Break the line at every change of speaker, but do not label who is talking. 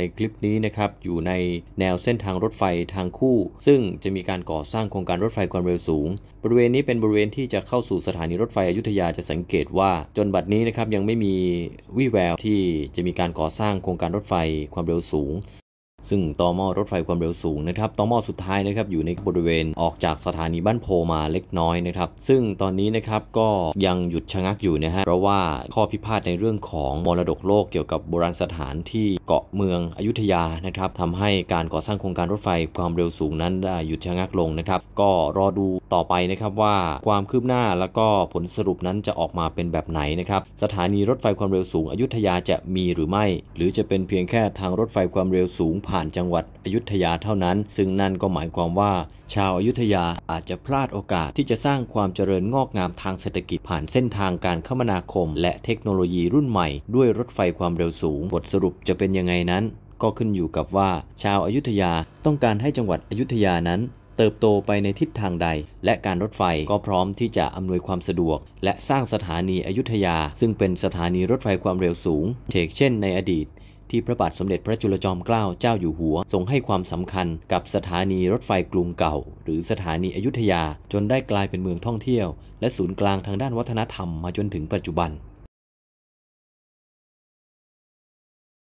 ในคลิปนี้นะครับอยู่ในแนวเส้นทางรถไฟทางคู่ ซึ่งจะมีการก่อสร้างโครงการรถไฟความเร็วสูง บริเวณนี้เป็นบริเวณที่จะเข้าสู่สถานีรถไฟอยุธยาจะสังเกตว่า จนบัดนี้นะครับยังไม่มีวี่แววที่จะมีการก่อสร้างโครงการรถไฟความเร็วสูงซึ่งต่อหม้อรถไฟความเร็วสูงนะครับต่อหม้อสุดท้ายนะครับอยู่ในบริเวณออกจากสถานีบ้านโพมาเล็กน้อยนะครับซึ่งตอนนี้นะครับก็ยังหยุดชะงักอยู่นะฮะเพราะว่าข้อพิพาทในเรื่องของมรดกโลกเกี่ยวกับโบราณสถานที่เกาะเมืองอยุธยานะครับทำให้การก่อสร้างโครงการรถไฟความเร็วสูงนั้น ได้หยุดชะงักลงนะครับ ก็รอดูต่อไปนะครับว่าความคืบหน้าแล้วก็ผลสรุปนั้นจะออกมาเป็นแบบไหนนะครับสถานีรถไฟความเร็วสูงอยุธยาจะมีหรือไม่ หรือจะเป็นเพียงแค่ทางรถไฟความเร็วสูงผ่านผ่านจังหวัดอยุธยาเท่านั้น ซึ่งนั่นก็หมายความว่า ชาวอายุธยาอาจจะพลาดโอกาสที่จะสร้างความเจริญงอกงามทางเศรษฐกิจผ่านเส้นทางการคมนาคม และเทคโนโลยีรุ่นใหม่ด้วยรถไฟความเร็วสูง บทสรุปจะเป็นยังไงนั้น ก็ขึ้นอยู่กับว่า ชาวอายุธยาต้องการให้จังหวัดอยุธยานั้น เติบโตไปในทิศทางใด และการรถไฟก็พร้อมที่จะอำนวยความสะดวก และสร้างสถานีอยุธยา ซึ่งเป็นสถานีรถไฟความเร็วสูงเช่นในอดีตที่พระบาทสมเด็จพระจุลจอมเกล้าเจ้าอยู่หัวทรงให้ความสำคัญกับสถานีรถไฟกรุงเก่า หรือสถานีอยุธยาจนได้กลายเป็นเมืองท่องเที่ยว และศูนย์กลางทางด้านวัฒนธรรมมาจนถึงปัจจุบัน